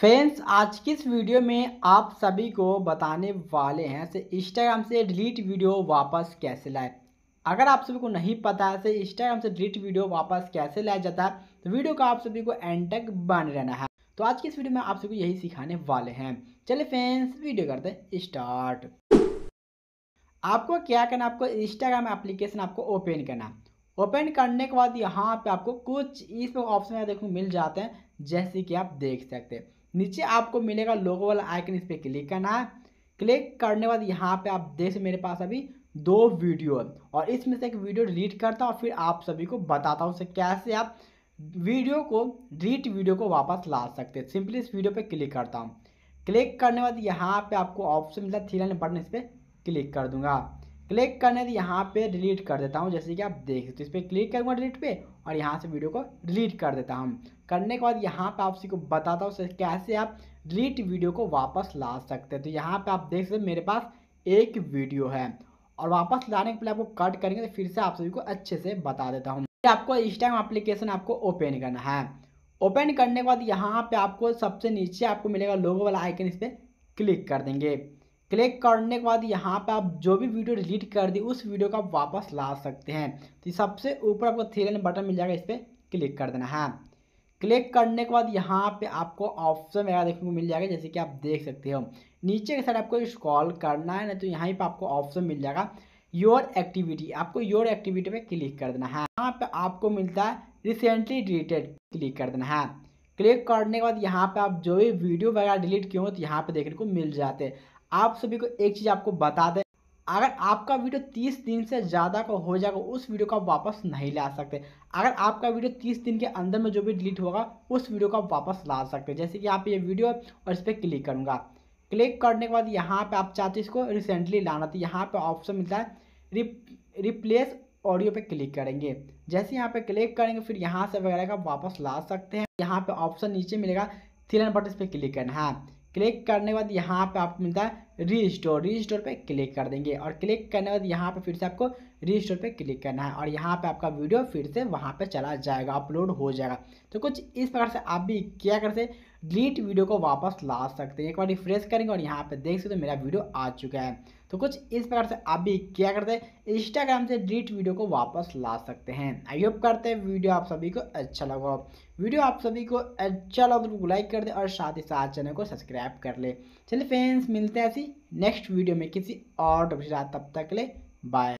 Friends आज की इस वीडियो में आप सभी को बताने वाले हैं से इंस्टाग्राम से डिलीट वीडियो वापस कैसे लाए अगर आप सभी को नहीं पता है से इंस्टाग्राम से डिलीट वीडियो वापस कैसे लाया जाता है तो वीडियो का आप सभी को एंड तक बन रहना है तो आज की इस वीडियो में आप सभी को यही सिखाने वाले हैं चलिए फ्रेंड्स वीडियो करते हैं स्टार्ट आपको क्या करना आपको इंस्टाग्राम एप्लीकेशन आपको ओपन करना ओपन करने के बाद यहाँ पे आपको कुछ इस ऑप्शन देखो मिल जाते हैं जैसे कि आप देख सकते हैं नीचे आपको मिलेगा लोगो वाला आइकन इस पर क्लिक करना है क्लिक करने के बाद यहाँ पे आप देख मेरे पास अभी दो वीडियो और इसमें से एक वीडियो डिलीट करता हूँ और फिर आप सभी को बताता हूँ उसे कैसे आप वीडियो को डिलीट वीडियो को वापस ला सकते हैं सिंपली इस वीडियो पे क्लिक करता हूँ क्लिक करने के बाद यहाँ पे आपको ऑप्शन मिला थ्री लाइन बटन इस पर क्लिक कर दूंगा क्लिक करने से यहाँ पे डिलीट कर देता हूँ जैसे कि आप देख सकते हो इस पर क्लिक करूँगा डिलीट पे और यहाँ से वीडियो को डिलीट कर देता हूँ करने के बाद यहाँ पे आप को बताता हूँ कैसे आप डिलीट वीडियो को वापस ला सकते हैं तो यहाँ पे आप देख सकते मेरे पास एक वीडियो है और वापस लाने के पहले आपको कट करेंगे तो फिर से आप सभी को अच्छे से बता देता हूँ आपको इस टाइम अप्लीकेशन आपको ओपन करना है ओपन करने के बाद यहाँ पर आपको सबसे नीचे आपको मिलेगा लोगो वाला आइकन इस पर क्लिक कर देंगे क्लिक करने के बाद यहाँ पे आप जो भी वीडियो डिलीट कर दी उस वीडियो को आप वापस ला सकते हैं तो सबसे ऊपर आपको थ्री लाइन बटन मिल जाएगा इस पर क्लिक कर देना है हाँ। क्लिक करने के बाद यहाँ पे आपको ऑप्शन वगैरह देखने को मिल जाएगा जैसे कि आप देख सकते हो नीचे के साइड आपको स्क्रॉल करना है ना तो यहाँ पर आपको ऑप्शन मिल जाएगा योर एक्टिविटी आपको योर एक्टिविटी पर क्लिक कर देना है हाँ। यहाँ पे आपको मिलता है रिसेंटली डिलीटेड क्लिक कर देना है हाँ। क्लिक करने के बाद यहाँ पे आप जो भी वीडियो वगैरह डिलीट किए हो तो यहाँ पे देखने को मिल जाते हैं आप सभी को एक चीज़ आपको बता दें अगर आपका वीडियो तीस दिन से ज़्यादा का हो जाएगा उस वीडियो को आप वापस नहीं ला सकते अगर आपका वीडियो तीस दिन के अंदर में जो भी डिलीट होगा उस वीडियो को आप वापस ला सकते हैं जैसे कि आप ये वीडियो है और इस पर क्लिक करूँगा क्लिक करने के बाद यहाँ पे आप चाहते इसको रिसेंटली लाना तो यहाँ पे ऑप्शन मिलता है रिप्लेस ऑडियो पे क्लिक करेंगे जैसे यहाँ पे क्लिक करेंगे फिर यहाँ से वगैरह का वापस ला सकते हैं यहाँ पे ऑप्शन नीचे मिलेगा थ्री लाइन बटन पे क्लिक करना है हाँ। क्लिक करने के बाद यहाँ पे आपको मिलता है री स्टोर री स्टोर पर क्लिक कर देंगे और क्लिक करने के बाद यहाँ पे फिर से आपको री स्टोर पर क्लिक करना है और यहाँ पे आपका वीडियो फिर से वहाँ पे चला जाएगा अपलोड हो जाएगा तो कुछ इस प्रकार से आप भी क्या करते हैं डिलीट वीडियो को वापस ला सकते हैं एक बार रिफ्रेश करेंगे और यहाँ पे देख सकते हो तो मेरा वीडियो आ चुका है तो कुछ इस प्रकार से आप भी क्या करते हैं इंस्टाग्राम से डिलीट वीडियो को वापस ला सकते हैं आई होप करते हैं वीडियो आप सभी को अच्छा लगा वीडियो आप सभी को अच्छा लगा तो लाइक कर दे और साथ ही साथ चैनल को सब्सक्राइब कर ले चलिए फ्रेंड्स मिलते हैं ऐसी नेक्स्ट वीडियो में किसी और तब तक ले बाय